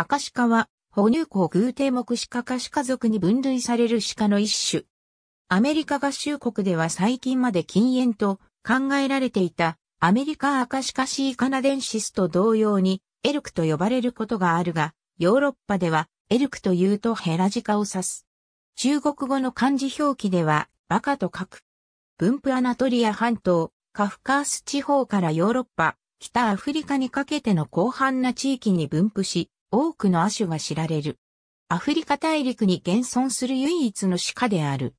アカシカは、哺乳口偶定目シカ科シカ族に分類されるシカの一種。アメリカ合衆国では最近まで禁煙と考えられていたアメリカアカシカシーカナデンシスと同様にエルクと呼ばれることがあるが、ヨーロッパではエルクというとヘラジカを指す。中国語の漢字表記ではバカと書く。分布アナトリア半島、カフカース地方からヨーロッパ、北アフリカにかけての広範な地域に分布し、多くの亜種が知られる。アフリカ大陸に現存する唯一の鹿である。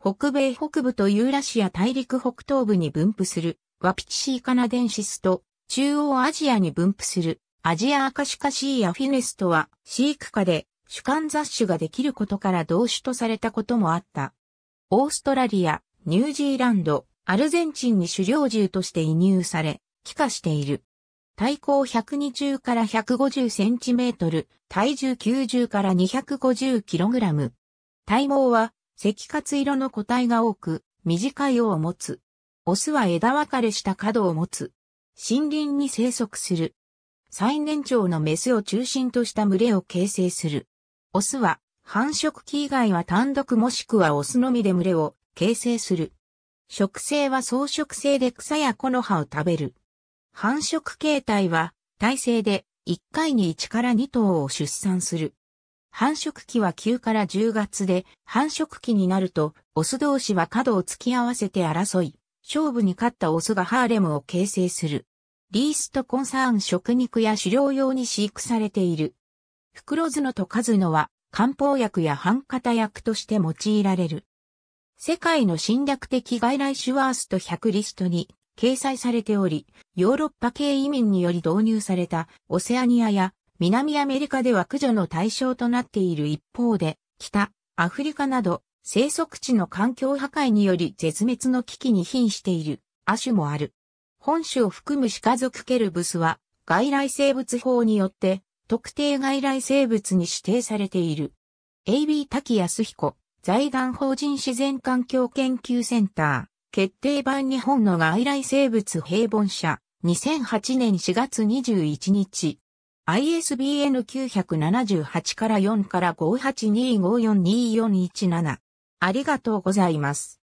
北米北部とユーラシア大陸北東部に分布するワピチシーカナデンシスと中央アジアに分布するアジアアカシカシーアフィネスとは飼育下で主観雑種ができることから同種とされたこともあった。オーストラリア、ニュージーランド、アルゼンチンに狩猟獣として移入され、帰化している。体高120から150センチメートル、体重90から250キログラム。体毛は赤活色の個体が多く、短い尾を持つ。オスは枝分かれした角を持つ。森林に生息する。最年長のメスを中心とした群れを形成する。オスは繁殖期以外は単独もしくはオスのみで群れを形成する。食性は草食性で草や木の葉を食べる。繁殖形態は、体制で1回に1から2頭を出産する。繁殖期は9から10月で、繁殖期になると、オス同士は角を突き合わせて争い、勝負に勝ったオスがハーレムを形成する。リースとコンサーン食肉や狩猟用に飼育されている。袋角とカズノは漢方薬や半型薬として用いられる。世界の侵略的外来種ワースト100リストに掲載されており、ヨーロッパ系移民により導入されたオセアニアや南アメリカでは駆除の対象となっている一方で、北、アフリカなど生息地の環境破壊により絶滅の危機に瀕している亜種もある。本種を含むシカ族ケルブスは外来生物法によって特定外来生物に指定されている。AB 滝康彦財団法人自然環境研究センター決定版日本の外来生物平凡社、2008年4月21日。ISBN 978から4から582542417。ありがとうございます。